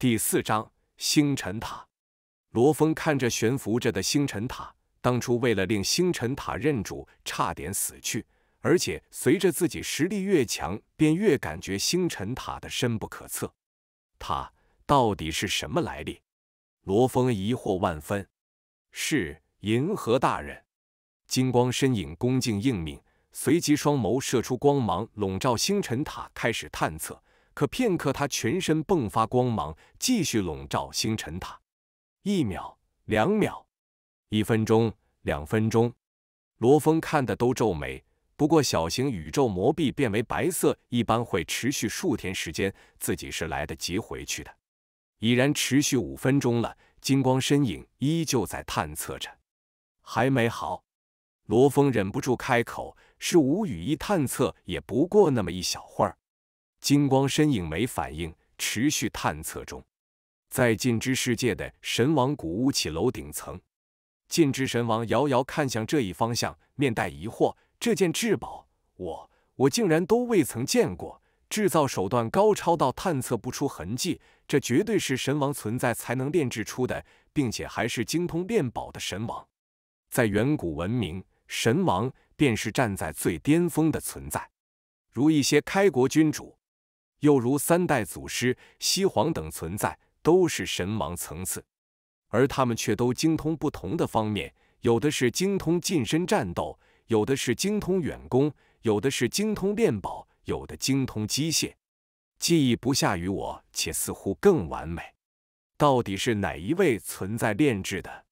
第四章星辰塔。罗峰看着悬浮着的星辰塔，当初为了令星辰塔认主，差点死去。而且随着自己实力越强，便越感觉星辰塔的深不可测。他到底是什么来历？罗峰疑惑万分。是银河大人。金光身影恭敬应命，随即双眸射出光芒，笼罩星辰塔，开始探测。可片刻，他全身迸发光芒，继续笼罩星辰塔。一秒，两秒，一分钟，两分钟，罗峰看的都皱眉。不过，小型宇宙魔币变为白色，一般会持续数天时间，自己是来得及回去的。已然持续五分钟了，金光身影依旧在探测着，还没好。罗峰忍不住开口：“是无语一探测，也不过那么一小会儿。”金光身影没反应，持续探测中。在禁之世界的神王古屋起楼顶层，禁之神王遥遥看向这一方向，面带疑惑。这件至宝，我我竟然都未曾见过。制造手段高超到探测不出痕迹，这绝对是神王存在才能炼制出的，并且还是精通炼宝的神王。在远古文明，神王便是站在最巅峰的存在，如一些开国君主。又如三代祖师、西皇等存在，都是神王层次，而他们却都精通不同的方面，有的是精通近身战斗，有的是精通远攻，有的是精通炼宝，有的精通机械，技艺不下于我，且似乎更完美。到底是哪一位存在炼制的？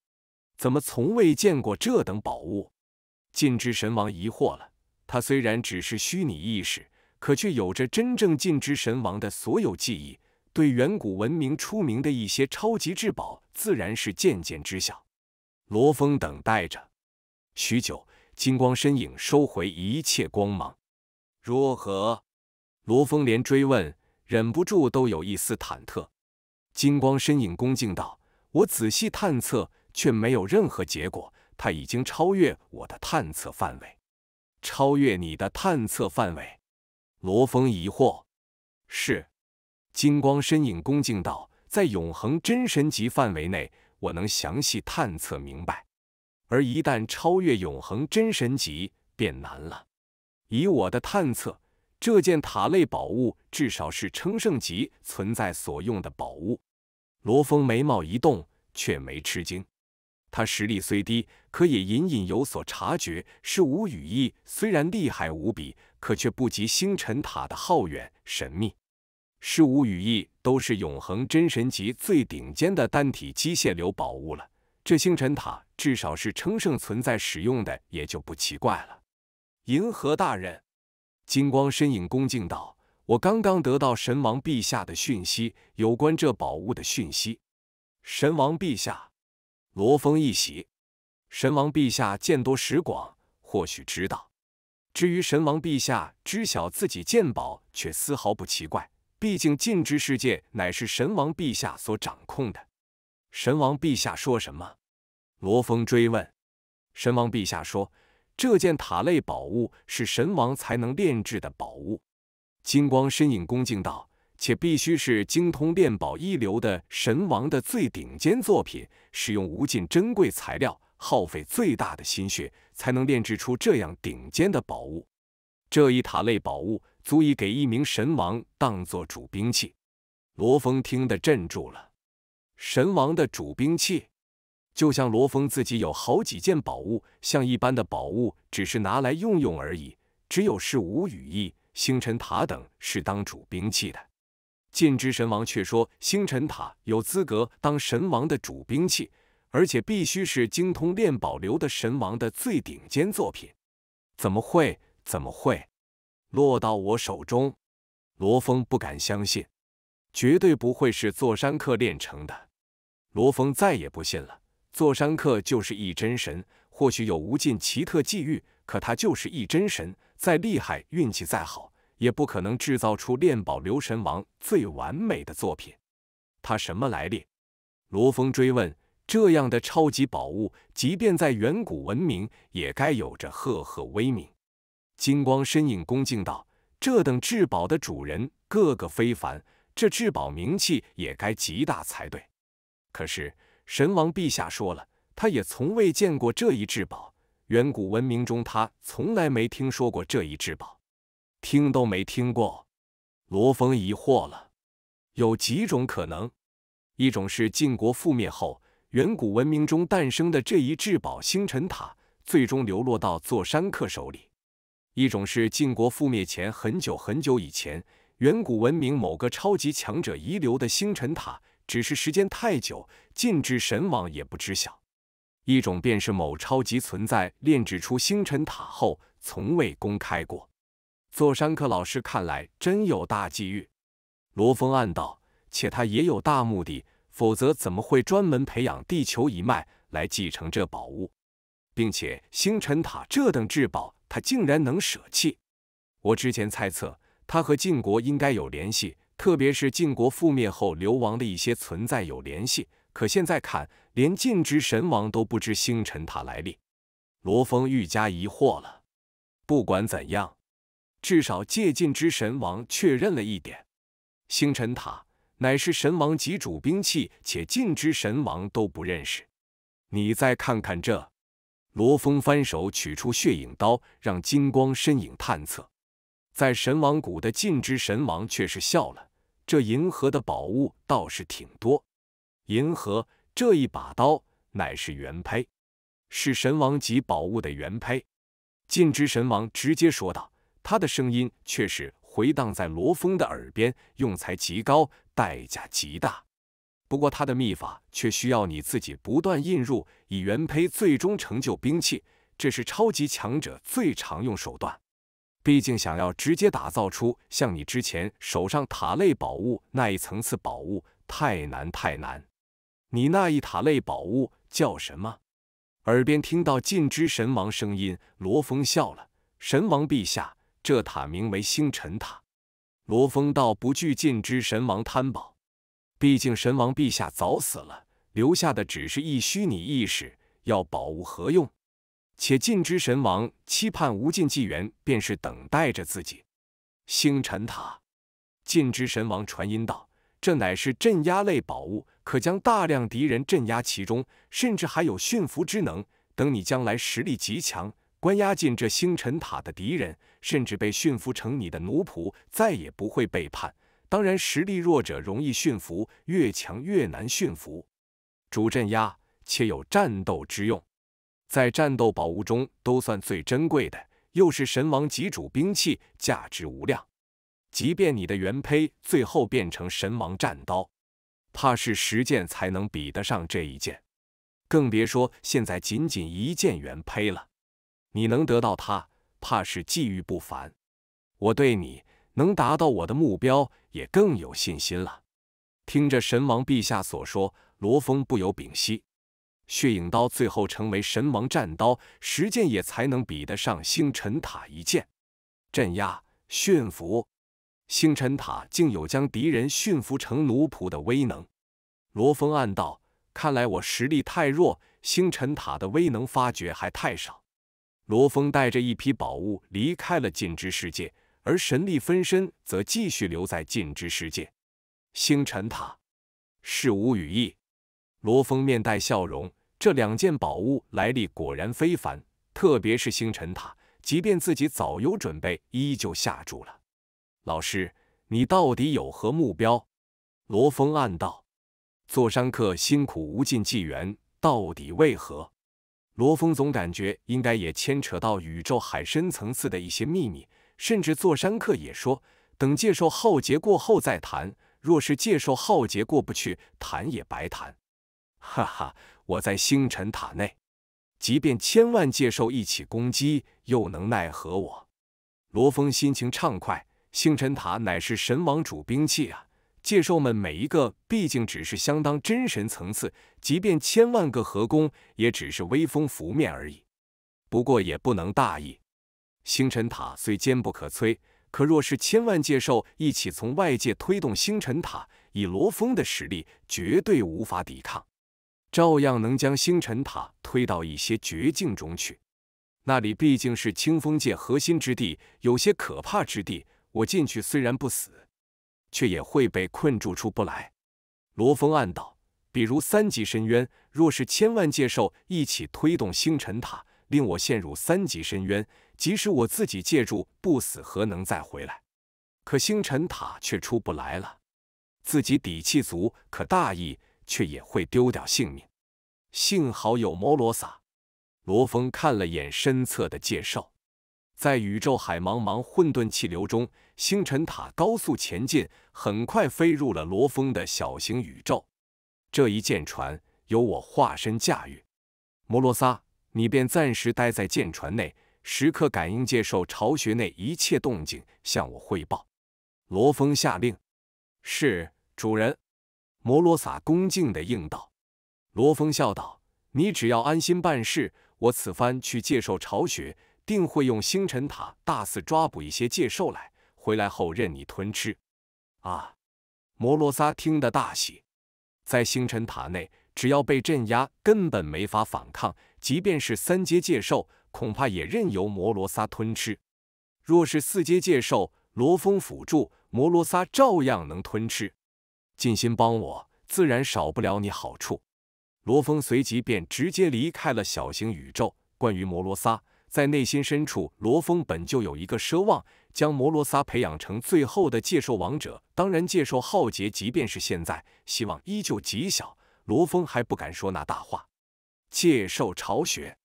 怎么从未见过这等宝物？尽之神王疑惑了。他虽然只是虚拟意识。可却有着真正尽知神王的所有记忆，对远古文明出名的一些超级至宝，自然是渐渐知晓。罗峰等待着，许久，金光身影收回一切光芒。如何？罗峰连追问，忍不住都有一丝忐忑。金光身影恭敬道：“我仔细探测，却没有任何结果。他已经超越我的探测范围，超越你的探测范围。”罗峰疑惑：“是。”金光身影恭敬道：“在永恒真神级范围内，我能详细探测明白。而一旦超越永恒真神级，便难了。以我的探测，这件塔类宝物至少是称圣级存在所用的宝物。”罗峰眉毛一动，却没吃惊。他实力虽低，可也隐隐有所察觉。是吴羽翼，虽然厉害无比，可却不及星辰塔的浩远神秘。是吴羽翼都是永恒真神级最顶尖的单体机械流宝物了。这星辰塔至少是称圣存在使用的，也就不奇怪了。银河大人，金光身影恭敬道：“我刚刚得到神王陛下的讯息，有关这宝物的讯息。”神王陛下。罗峰一喜，神王陛下见多识广，或许知道。至于神王陛下知晓自己鉴宝，却丝毫不奇怪，毕竟禁之世界乃是神王陛下所掌控的。神王陛下说什么？罗峰追问。神王陛下说：“这件塔类宝物是神王才能炼制的宝物。”金光身影恭敬道。且必须是精通炼宝一流的神王的最顶尖作品，使用无尽珍贵材料，耗费最大的心血，才能炼制出这样顶尖的宝物。这一塔类宝物足以给一名神王当做主兵器。罗峰听得震住了。神王的主兵器，就像罗峰自己有好几件宝物，像一般的宝物只是拿来用用而已，只有是无羽翼、星辰塔等是当主兵器的。尽之神王却说：“星辰塔有资格当神王的主兵器，而且必须是精通炼宝流的神王的最顶尖作品。怎么会？怎么会落到我手中？”罗峰不敢相信，绝对不会是座山客炼成的。罗峰再也不信了，座山客就是一真神，或许有无尽奇特际遇，可他就是一真神，再厉害，运气再好。也不可能制造出炼宝流神王最完美的作品。他什么来历？罗峰追问。这样的超级宝物，即便在远古文明，也该有着赫赫威名。金光身影恭敬道：“这等至宝的主人个个非凡，这至宝名气也该极大才对。可是神王陛下说了，他也从未见过这一至宝，远古文明中他从来没听说过这一至宝。”听都没听过，罗峰疑惑了。有几种可能：一种是晋国覆灭后，远古文明中诞生的这一至宝星辰塔，最终流落到座山客手里；一种是晋国覆灭前很久很久以前，远古文明某个超级强者遗留的星辰塔，只是时间太久，禁之神王也不知晓；一种便是某超级存在炼制出星辰塔后，从未公开过。座山客老师看来真有大机遇，罗峰暗道。且他也有大目的，否则怎么会专门培养地球一脉来继承这宝物？并且星辰塔这等至宝，他竟然能舍弃。我之前猜测他和晋国应该有联系，特别是晋国覆灭后流亡的一些存在有联系。可现在看，连晋之神王都不知星辰塔来历，罗峰愈加疑惑了。不管怎样。至少，借尽之神王确认了一点，星辰塔乃是神王级主兵器，且近之神王都不认识。你再看看这，罗峰翻手取出血影刀，让金光身影探测。在神王谷的尽之神王却是笑了，这银河的宝物倒是挺多。银河这一把刀乃是原胚，是神王级宝物的原胚。尽之神王直接说道。他的声音却是回荡在罗峰的耳边，用材极高，代价极大。不过他的秘法却需要你自己不断印入，以原胚最终成就兵器，这是超级强者最常用手段。毕竟想要直接打造出像你之前手上塔类宝物那一层次宝物，太难太难。你那一塔类宝物叫什么？耳边听到禁之神王声音，罗峰笑了。神王陛下。这塔名为星辰塔，罗峰道不惧禁之神王贪宝，毕竟神王陛下早死了，留下的只是一虚拟意识，要宝物何用？且禁之神王期盼无尽纪元，便是等待着自己。星辰塔，禁之神王传音道：这乃是镇压类宝物，可将大量敌人镇压其中，甚至还有驯服之能。等你将来实力极强。关押进这星辰塔的敌人，甚至被驯服成你的奴仆，再也不会背叛。当然，实力弱者容易驯服，越强越难驯服。主镇压且有战斗之用，在战斗宝物中都算最珍贵的，又是神王级主兵器，价值无量。即便你的原胚最后变成神王战刀，怕是十件才能比得上这一件，更别说现在仅仅一件原胚了。你能得到它，怕是际遇不凡。我对你能达到我的目标，也更有信心了。听着神王陛下所说，罗峰不由屏息。血影刀最后成为神王战刀，十剑也才能比得上星辰塔一剑。镇压、驯服，星辰塔竟有将敌人驯服成奴仆的威能。罗峰暗道：看来我实力太弱，星辰塔的威能发掘还太少。罗峰带着一批宝物离开了禁之世界，而神力分身则继续留在禁之世界。星辰塔，是无语意。罗峰面带笑容，这两件宝物来历果然非凡，特别是星辰塔，即便自己早有准备，依旧吓住了。老师，你到底有何目标？罗峰暗道：座山客辛苦无尽纪元，到底为何？罗峰总感觉应该也牵扯到宇宙海深层次的一些秘密，甚至座山客也说，等界兽浩劫过后再谈。若是界兽浩劫过不去，谈也白谈。哈哈，我在星辰塔内，即便千万界兽一起攻击，又能奈何我？罗峰心情畅快，星辰塔乃是神王主兵器啊。界兽们每一个毕竟只是相当真神层次，即便千万个合宫也只是微风拂面而已。不过也不能大意，星辰塔虽坚不可摧，可若是千万界兽一起从外界推动星辰塔，以罗峰的实力，绝对无法抵抗，照样能将星辰塔推到一些绝境中去。那里毕竟是清风界核心之地，有些可怕之地。我进去虽然不死。却也会被困住，出不来。罗峰暗道：比如三级深渊，若是千万界兽一起推动星辰塔，令我陷入三级深渊，即使我自己借助不死，何能再回来？可星辰塔却出不来了。自己底气足，可大意却也会丢掉性命。幸好有摩罗萨。罗峰看了眼身侧的界兽，在宇宙海茫茫混沌气流中。星辰塔高速前进，很快飞入了罗峰的小型宇宙。这一舰船由我化身驾驭，摩罗萨，你便暂时待在舰船内，时刻感应界兽巢穴内一切动静，向我汇报。罗峰下令。是，主人。摩罗萨恭敬地应道。罗峰笑道：“你只要安心办事，我此番去界兽巢穴，定会用星辰塔大肆抓捕一些界兽来。”回来后任你吞吃，啊！摩罗萨听得大喜，在星辰塔内，只要被镇压，根本没法反抗。即便是三阶界兽，恐怕也任由摩罗萨吞吃。若是四阶界兽，罗峰辅助，摩罗萨照样能吞吃。尽心帮我，自然少不了你好处。罗峰随即便直接离开了小型宇宙。关于摩罗萨，在内心深处，罗峰本就有一个奢望。将摩罗萨培养成最后的界兽王者，当然界兽浩劫，即便是现在，希望依旧极小。罗峰还不敢说那大话。界兽巢穴，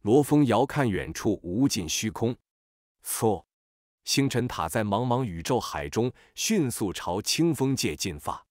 罗峰遥看远处无尽虚空，错，星辰塔在茫茫宇宙海中，迅速朝清风界进发。